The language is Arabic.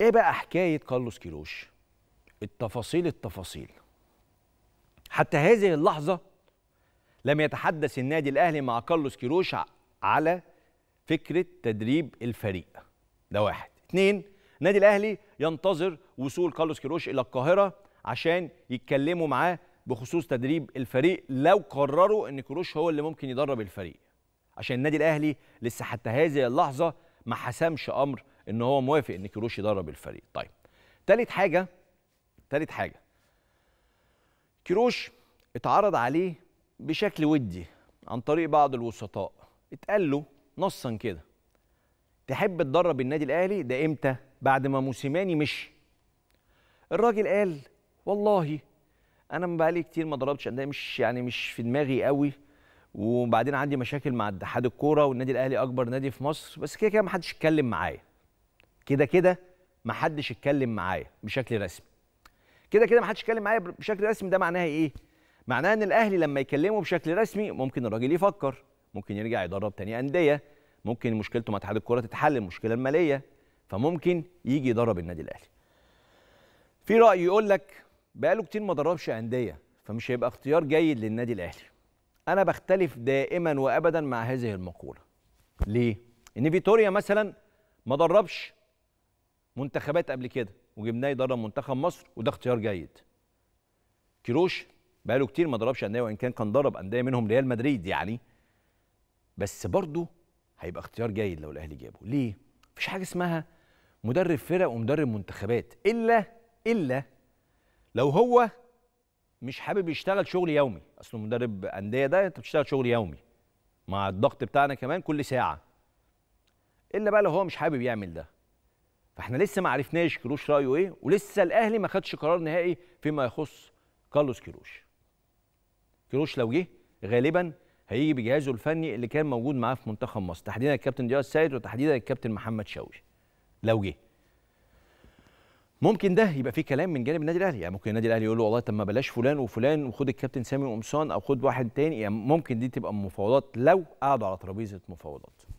ايه بقى حكايه كارلوس كيروش التفاصيل التفاصيل حتى هذه اللحظه لم يتحدث النادي الاهلي مع كارلوس كيروش على فكره تدريب الفريق ده واحد اثنين النادي الاهلي ينتظر وصول كارلوس كيروش الى القاهره عشان يتكلموا معاه بخصوص تدريب الفريق لو قرروا ان كيروش هو اللي ممكن يدرب الفريق عشان النادي الاهلي لسه حتى هذه اللحظه ما حسمش امر ان هو موافق ان كيروش يدرب الفريق طيب تالت حاجه تالت حاجه كيروش اتعرض عليه بشكل ودي عن طريق بعض الوسطاء اتقال له نصا كده تحب تدرب النادي الاهلي ده امتى بعد ما موسيماني مشي الراجل قال والله انا من بقالي كتير ما ضربتش انديه مش يعني مش في دماغي قوي وبعدين عندي مشاكل مع اتحاد الكوره والنادي الاهلي اكبر نادي في مصر بس كده كده ما حدش اتكلم معايا كده كده ما حدش اتكلم معايا بشكل رسمي كده كده ما حدش اتكلم معايا بشكل رسمي ده معناها ايه معناها ان الاهلي لما يكلمه بشكل رسمي ممكن الراجل يفكر ممكن يرجع يدرب تاني انديه ممكن مشكلته مع اتحاد الكره تتحل المشكله الماليه فممكن يجي يدرب النادي الاهلي في راي يقول لك بقاله كتير ما دربش انديه فمش هيبقى اختيار جيد للنادي الاهلي انا بختلف دائما وابدا مع هذه المقوله ليه ان فيتوريا مثلا ما دربش منتخبات قبل كده وجبناه يدرب منتخب مصر وده اختيار جيد كيروش بقاله كتير ما ضربش انديه وان كان كان ضرب انديه منهم ريال مدريد يعني بس برضه هيبقى اختيار جيد لو الاهلي جابه ليه مفيش حاجه اسمها مدرب فرق ومدرب منتخبات الا الا لو هو مش حابب يشتغل شغل يومي اصل مدرب انديه ده انت بتشتغل شغل يومي مع الضغط بتاعنا كمان كل ساعه الا بقى لو هو مش حابب يعمل ده فاحنا لسه ما عرفناش كيروش رايه ايه ولسه الاهلي ما خدش قرار نهائي فيما يخص كارلوس كيروش كيروش لو جه غالبا هيجي بجهازه الفني اللي كان موجود معاه في منتخب مصر تحديدا الكابتن ضياء السيد وتحديدا الكابتن محمد شاوي لو جه ممكن ده يبقى فيه كلام من جانب النادي الاهلي يعني ممكن النادي الاهلي يقول له والله طب ما بلاش فلان وفلان وخد الكابتن سامي قمصان او خد واحد تاني يعني ممكن دي تبقى مفاوضات لو قعدوا على ترابيزه مفاوضات